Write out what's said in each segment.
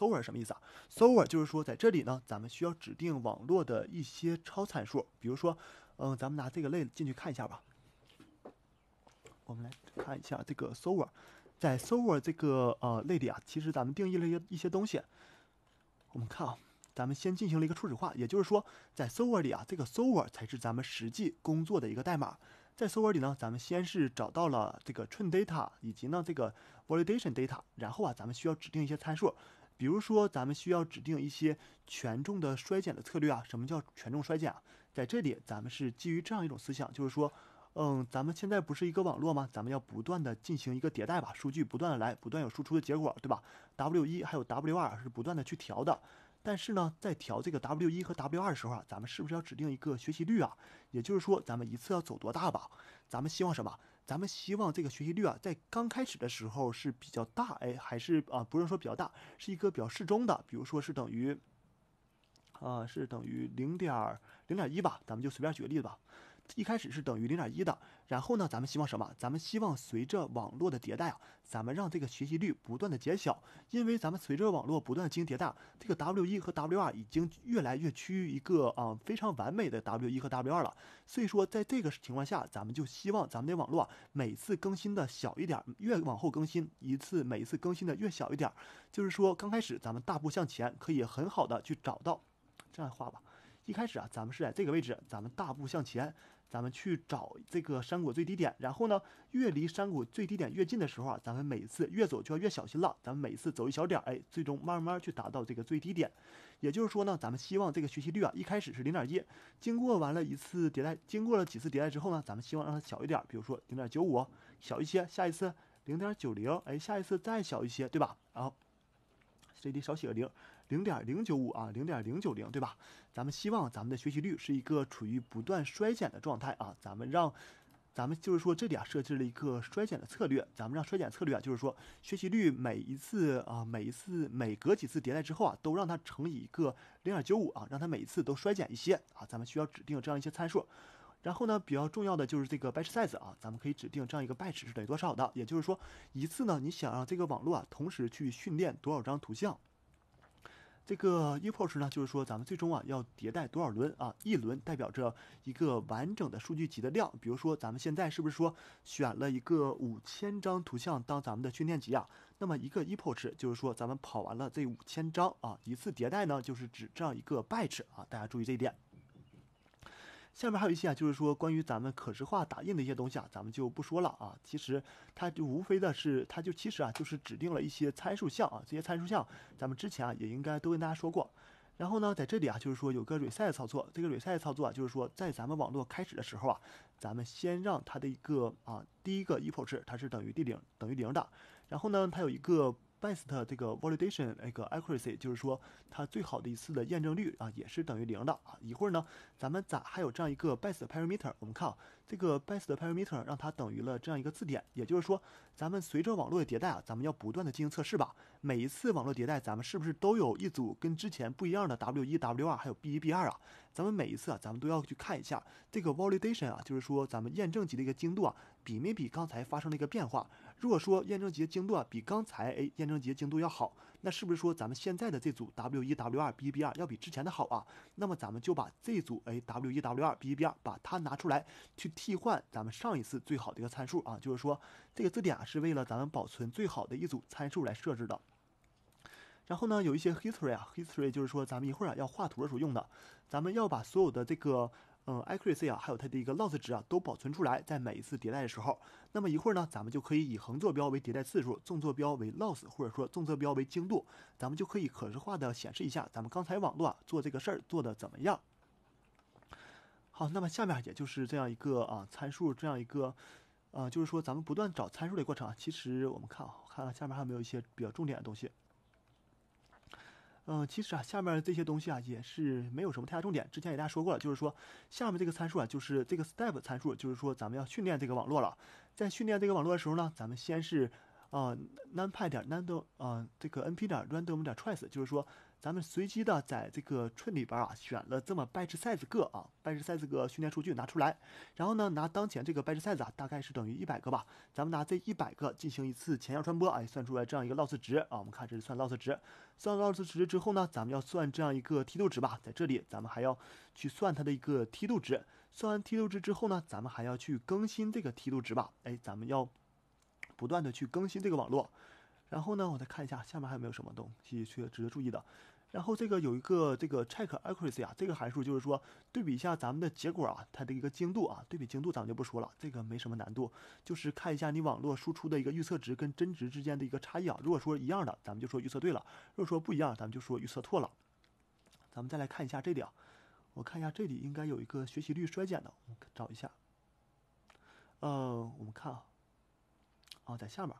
Sover 什么意思啊？Sover 就是说，在这里呢，咱们需要指定网络的一些超参数，比如说，嗯，咱们拿这个类进去看一下吧。我们来看一下这个 Sover，在 Sover 这个呃类里啊，其实咱们定义了一些东西。我们看啊，咱们先进行了一个初始化，也就是说，在 Sover 里啊，这个 Sover 才是咱们实际工作的一个代码。在 Sover 里呢，咱们先是找到了这个 train data 以及呢这个 validation data，然后啊，咱们需要指定一些参数。比如说，咱们需要指定一些权重的衰减的策略啊。什么叫权重衰减啊？在这里，咱们是基于这样一种思想，就是说，嗯，咱们现在不是一个网络吗？咱们要不断的进行一个迭代吧，数据不断的来，不断有输出的结果，对吧？W 一还有 W 二是不断的去调的。但是呢，在调这个 W 一和 W 二的时候啊，咱们是不是要指定一个学习率啊？也就是说，咱们一次要走多大吧？咱们希望什么？咱们希望这个学习率啊，在刚开始的时候是比较大，哎，还是啊，不是说比较大，是一个比较适中的，比如说是等于，啊，是等于零点零点一吧？咱们就随便举个例子吧。一开始是等于零点一的，然后呢，咱们希望什么？咱们希望随着网络的迭代啊，咱们让这个学习率不断的减小，因为咱们随着网络不断进行迭代，这个 W1 和 W2 已经越来越趋于一个啊非常完美的 W1 和 W2 了。所以说，在这个情况下，咱们就希望咱们的网络每次更新的小一点，越往后更新一次，每一次更新的越小一点。就是说，刚开始咱们大步向前，可以很好的去找到，这样的话吧，一开始啊，咱们是在这个位置，咱们大步向前。咱们去找这个山谷最低点，然后呢，越离山谷最低点越近的时候啊，咱们每次越走就要越小心了。咱们每次走一小点，哎，最终慢慢去达到这个最低点。也就是说呢，咱们希望这个学习率啊，一开始是零点一，经过完了一次迭代，经过了几次迭代之后呢，咱们希望让它小一点，比如说零点九五，小一些，下一次零点九零，哎，下一次再小一些，对吧？然后这里少写个零。零点零九五啊，零点零九零，对吧？咱们希望咱们的学习率是一个处于不断衰减的状态啊。咱们让，咱们就是说这里啊设置了一个衰减的策略，咱们让衰减策略啊就是说学习率每一次啊每一次每隔几次迭代之后啊都让它乘以一个零点九五啊，让它每一次都衰减一些啊。咱们需要指定这样一些参数，然后呢比较重要的就是这个 batch size 啊，咱们可以指定这样一个 batch 是等于多少的，也就是说一次呢你想让这个网络啊同时去训练多少张图像。这个 epoch 呢，就是说咱们最终啊要迭代多少轮啊？一轮代表着一个完整的数据集的量。比如说，咱们现在是不是说选了一个五千张图像当咱们的训练集啊？那么一个 epoch 就是说咱们跑完了这五千张啊，一次迭代呢就是指这样一个 batch 啊，大家注意这一点。下面还有一些啊，就是说关于咱们可视化打印的一些东西啊，咱们就不说了啊。其实它就无非的是，它就其实啊就是指定了一些参数项啊，这些参数项咱们之前啊也应该都跟大家说过。然后呢，在这里啊就是说有个 reset 操作，这个 reset 操作啊，就是说在咱们网络开始的时候啊，咱们先让它的一个啊第一个 epoch 它是等于第零等于零的。然后呢，它有一个 best 这个 validation 那个 accuracy 就是说它最好的一次的验证率啊也是等于零的啊一会儿呢咱们咋还有这样一个 best parameter？我们看啊这个 best parameter 让它等于了这样一个字典，也就是说咱们随着网络的迭代啊，咱们要不断的进行测试吧。每一次网络迭代，咱们是不是都有一组跟之前不一样的 w 一 w 二还有 b 一 b 二啊？咱们每一次啊，咱们都要去看一下这个 validation 啊，就是说咱们验证级的一个精度啊，比没比刚才发生了一个变化？如果说验证节精度啊比刚才诶验证节精度要好，那是不是说咱们现在的这组 W1W2B1B2 要比之前的好啊？那么咱们就把这组诶 W1W2B1B2 把它拿出来去替换咱们上一次最好的一个参数啊，就是说这个字典啊是为了咱们保存最好的一组参数来设置的。然后呢，有一些 history 啊 history 就是说咱们一会儿啊要画图的时候用的，咱们要把所有的这个。嗯，accuracy 啊，还有它的一个 loss 值啊，都保存出来，在每一次迭代的时候，那么一会儿呢，咱们就可以以横坐标为迭代次数，纵坐标为 loss 或者说纵坐标为精度，咱们就可以可视化的显示一下，咱们刚才网络啊做这个事儿做的怎么样。好，那么下面也就是这样一个啊参数这样一个，啊就是说咱们不断找参数的过程。其实我们看，我看看下面还有没有一些比较重点的东西。嗯，其实啊，下面这些东西啊也是没有什么太大重点。之前给大家说过了，就是说下面这个参数啊，就是这个 step 参数，就是说咱们要训练这个网络了。在训练这个网络的时候呢，咱们先是呃，np 点 random 啊，这个 np 点 random 点 trace，就是说。咱们随机的在这个村里边啊，选了这么 batch size 个啊，b t size 个训练数据拿出来，然后呢，拿当前这个 batch size 啊，大概是等于一百个吧。咱们拿这一百个进行一次前向传播，哎，算出来这样一个 loss 值啊。我们看这是算 loss 值，算 loss 值之后呢，咱们要算这样一个梯度值吧。在这里，咱们还要去算它的一个梯度值。算完梯度值之后呢，咱们还要去更新这个梯度值吧。哎，咱们要不断的去更新这个网络。然后呢，我再看一下下面还有没有什么东西去值得注意的。然后这个有一个这个 check accuracy 啊，这个函数就是说对比一下咱们的结果啊，它的一个精度啊，对比精度咱们就不说了，这个没什么难度，就是看一下你网络输出的一个预测值跟真值之间的一个差异啊。如果说一样的，咱们就说预测对了；如果说不一样，咱们就说预测错了。咱们再来看一下这里啊，我看一下这里应该有一个学习率衰减的，我们找一下。呃，我们看啊，哦，在下面。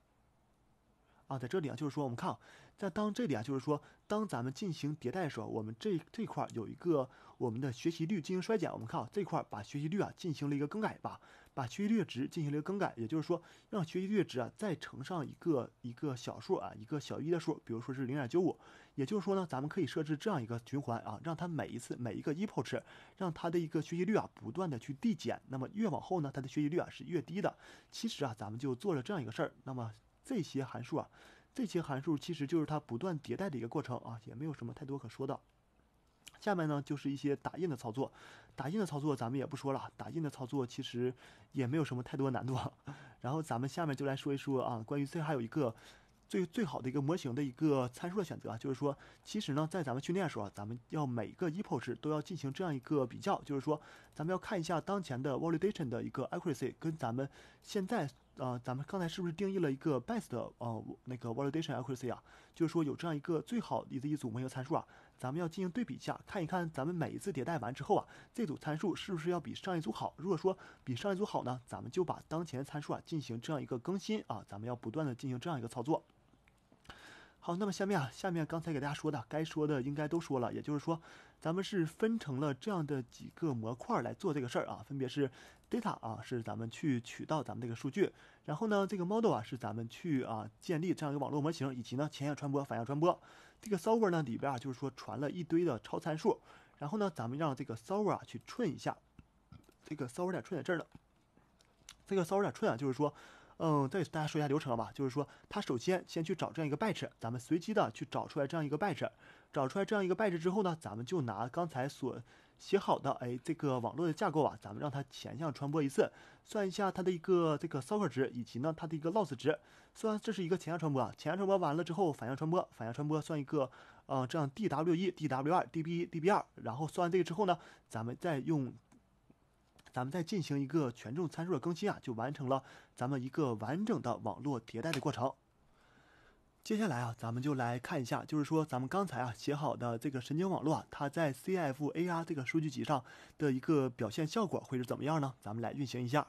啊，在这里啊，就是说，我们看，在当这里啊，就是说，当咱们进行迭代的时候，我们这这块儿有一个我们的学习率进行衰减。我们看这块儿，把学习率啊进行了一个更改吧，把学习率值进行了一个更改，也就是说，让学习率值啊再乘上一个一个小数啊，一个小一的数，比如说是零点九五。也就是说呢，咱们可以设置这样一个循环啊，让它每一次每一个 epoch，让它的一个学习率啊不断的去递减。那么越往后呢，它的学习率啊是越低的。其实啊，咱们就做了这样一个事儿。那么。这些函数啊，这些函数其实就是它不断迭代的一个过程啊，也没有什么太多可说的。下面呢就是一些打印的操作，打印的操作咱们也不说了，打印的操作其实也没有什么太多难度。然后咱们下面就来说一说啊，关于这还有一个最最好的一个模型的一个参数的选择，就是说其实呢在咱们训练的时候啊，咱们要每个 e p o c 都要进行这样一个比较，就是说咱们要看一下当前的 validation 的一个 accuracy 跟咱们现在。呃，咱们刚才是不是定义了一个 best 呃那个 validation accuracy 啊？就是说有这样一个最好的一组模型参数啊，咱们要进行对比一下，看一看咱们每一次迭代完之后啊，这组参数是不是要比上一组好？如果说比上一组好呢，咱们就把当前参数啊进行这样一个更新啊，咱们要不断的进行这样一个操作。好，那么下面啊，下面刚才给大家说的，该说的应该都说了，也就是说。咱们是分成了这样的几个模块来做这个事儿啊，分别是 data 啊，是咱们去取到咱们这个数据，然后呢，这个 model 啊，是咱们去啊建立这样一个网络模型，以及呢前向传播、反向传播。这个 s o r v e r 呢里边啊，就是说传了一堆的超参数，然后呢，咱们让这个 s o r v e r 去 train 一下。这个 s o r v e r 点 train 在这儿呢，这个 s o r v e r 点 train 啊，就是说，嗯，再大家说一下流程吧，就是说，它首先先去找这样一个 batch，咱们随机的去找出来这样一个 batch。找出来这样一个败值之后呢，咱们就拿刚才所写好的，哎，这个网络的架构啊，咱们让它前向传播一次，算一下它的一个这个 s c o v e 值，以及呢它的一个 loss 值。算这是一个前向传播，啊，前向传播完了之后，反向传播，反向传播算一个，嗯，这样 dW1、dW2、dB1、dB2，然后算完这个之后呢，咱们再用，咱们再进行一个权重参数的更新啊，就完成了咱们一个完整的网络迭代的过程。接下来啊，咱们就来看一下，就是说咱们刚才啊写好的这个神经网络啊，它在 c f a r 这个数据集上的一个表现效果会是怎么样呢？咱们来运行一下。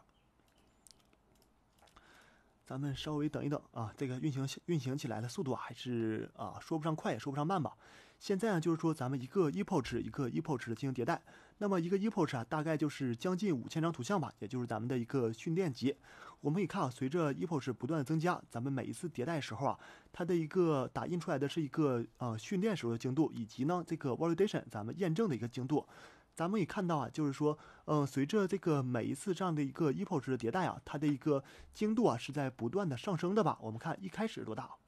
咱们稍微等一等啊，这个运行运行起来的速度还是啊说不上快也说不上慢吧。现在呢，就是说咱们一个 epoch 一个 epoch 的进行迭代，那么一个 epoch 啊大概就是将近五千张图像吧，也就是咱们的一个训练集。我们可以看啊，随着 e p o c h 不断增加，咱们每一次迭代时候啊，它的一个打印出来的是一个呃训练时候的精度，以及呢这个 validation 咱们验证的一个精度。咱们也看到啊，就是说，嗯，随着这个每一次这样的一个 e p o c h 的迭代啊，它的一个精度啊是在不断的上升的吧。我们看一开始多大。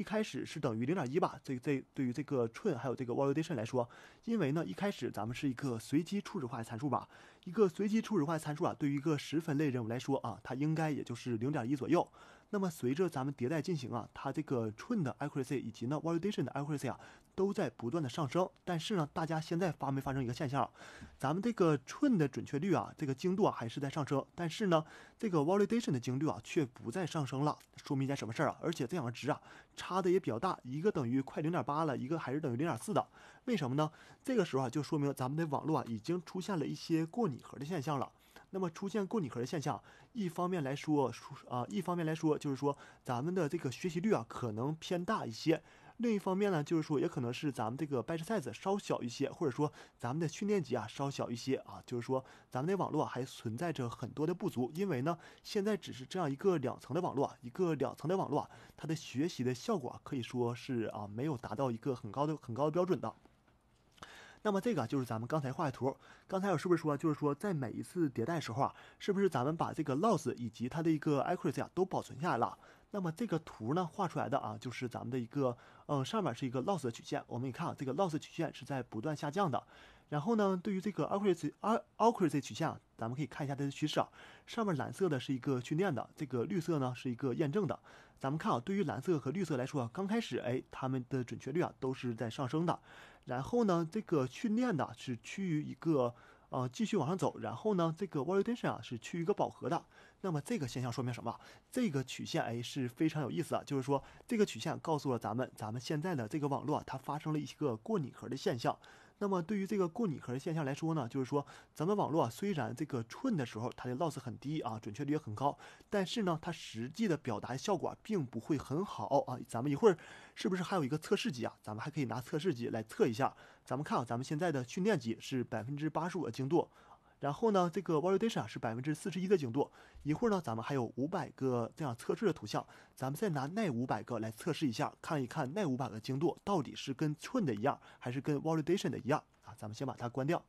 一开始是等于零点一吧，这这对于这个 train 还有这个 validation 来说，因为呢一开始咱们是一个随机初始化的参数吧，一个随机初始化的参数啊，对于一个十分类任务来说啊，它应该也就是零点一左右。那么随着咱们迭代进行啊，它这个 train 的 accuracy 以及呢 validation 的 accuracy 啊。都在不断的上升，但是呢，大家现在发没发生一个现象？咱们这个寸的准确率啊，这个精度啊还是在上升，但是呢，这个 validation 的精度啊却不再上升了，说明一件什么事儿啊？而且这两个值啊差的也比较大，一个等于快零点八了，一个还是等于零点四的，为什么呢？这个时候啊就说明咱们的网络啊已经出现了一些过拟合的现象了。那么出现过拟合的现象，一方面来说，说啊，一方面来说就是说咱们的这个学习率啊可能偏大一些。另一方面呢，就是说也可能是咱们这个 batch size 稍小一些，或者说咱们的训练集啊稍小一些啊，就是说咱们的网络还存在着很多的不足，因为呢现在只是这样一个两层的网络一个两层的网络啊，它的学习的效果可以说是啊没有达到一个很高的很高的标准的。那么这个就是咱们刚才画的图，刚才我是不是说就是说在每一次迭代时候啊，是不是咱们把这个 loss 以及它的一个 accuracy 啊都保存下来了？那么这个图呢画出来的啊，就是咱们的一个，呃，上面是一个 loss 的曲线。我们一看啊，这个 loss 曲线是在不断下降的。然后呢，对于这个 accuracy，accuracy 曲线，啊，咱们可以看一下它的趋势啊。上面蓝色的是一个训练的，这个绿色呢是一个验证的。咱们看啊，对于蓝色和绿色来说，啊，刚开始哎，它们的准确率啊都是在上升的。然后呢，这个训练的是趋于一个呃继续往上走，然后呢，这个 validation 啊是趋于一个饱和的。那么这个现象说明什么？这个曲线哎是非常有意思啊，就是说这个曲线告诉了咱们，咱们现在的这个网络它发生了一些个过拟合的现象。那么对于这个过拟合的现象来说呢，就是说咱们网络虽然这个寸的时候它的 loss 很低啊，准确率也很高，但是呢它实际的表达效果并不会很好啊。咱们一会儿是不是还有一个测试集啊？咱们还可以拿测试集来测一下。咱们看啊，咱们现在的训练集是百分之八十五的精度。然后呢，这个 validation 是百分之四十一的精度。一会儿呢，咱们还有五百个这样测试的图像，咱们再拿那五百个来测试一下，看一看那五百个精度到底是跟 train 的一样，还是跟 validation 的一样啊？咱们先把它关掉。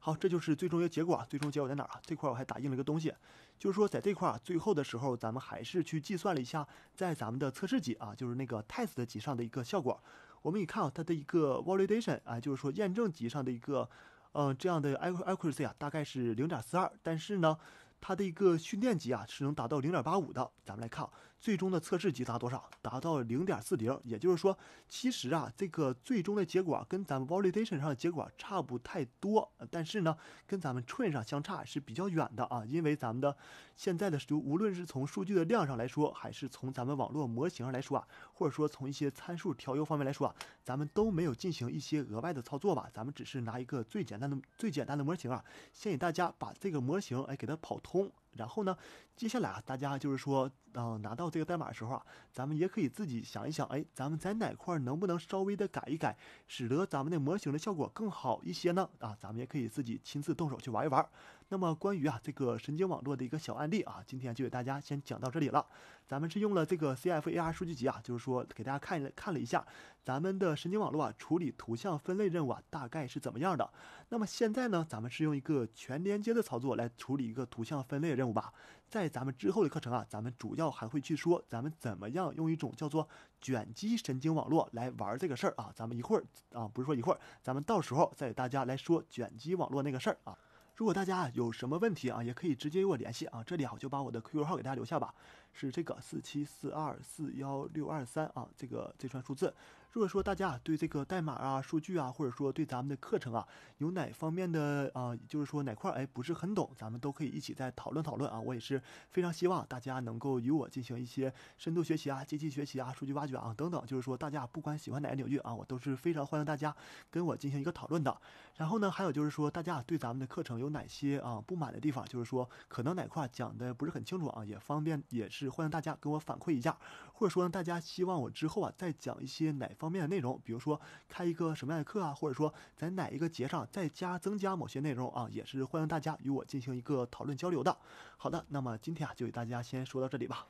好，这就是最终的结。果最终结果在哪儿啊？这块我还打印了一个东西，就是说在这块儿最后的时候，咱们还是去计算了一下，在咱们的测试集啊，就是那个 test 集上的一个效果。我们一看啊，它的一个 validation 啊，就是说验证集上的一个。嗯，这样的 accuracy 啊，大概是零点四二，但是呢，它的一个训练级啊是能达到零点八五的。咱们来看。最终的测试集达多少？达到零点四零，也就是说，其实啊，这个最终的结果跟咱们 validation 上的结果差不太多，但是呢，跟咱们 train 上相差是比较远的啊，因为咱们的现在的就无论是从数据的量上来说，还是从咱们网络模型上来说啊，或者说从一些参数调优方面来说啊，咱们都没有进行一些额外的操作吧，咱们只是拿一个最简单的最简单的模型啊，先给大家把这个模型哎给它跑通。然后呢，接下来啊，大家就是说，嗯，拿到这个代码的时候啊，咱们也可以自己想一想，哎，咱们在哪块能不能稍微的改一改，使得咱们的模型的效果更好一些呢？啊，咱们也可以自己亲自动手去玩一玩。那么关于啊这个神经网络的一个小案例啊，今天就给大家先讲到这里了。咱们是用了这个 c f a r 数据集啊，就是说给大家看看了一下咱们的神经网络啊处理图像分类任务啊大概是怎么样的。那么现在呢，咱们是用一个全连接的操作来处理一个图像分类任务吧。在咱们之后的课程啊，咱们主要还会去说咱们怎么样用一种叫做卷积神经网络来玩这个事儿啊。咱们一会儿啊，不是说一会儿，咱们到时候再给大家来说卷积网络那个事儿啊。如果大家有什么问题啊，也可以直接与我联系啊。这里啊，我就把我的 QQ 号给大家留下吧。是这个四七四二四幺六二三啊，这个这串数字。如果说大家对这个代码啊、数据啊，或者说对咱们的课程啊，有哪方面的啊，就是说哪块哎不是很懂，咱们都可以一起再讨论讨论啊。我也是非常希望大家能够与我进行一些深度学习啊、机器学习啊、数据挖掘啊等等，就是说大家不管喜欢哪个领域啊，我都是非常欢迎大家跟我进行一个讨论的。然后呢，还有就是说大家对咱们的课程有哪些啊不满的地方，就是说可能哪块讲的不是很清楚啊，也方便也是。欢迎大家给我反馈一下，或者说呢，大家希望我之后啊再讲一些哪方面的内容，比如说开一个什么样的课啊，或者说在哪一个节上再加增加某些内容啊，也是欢迎大家与我进行一个讨论交流的。好的，那么今天啊就给大家先说到这里吧。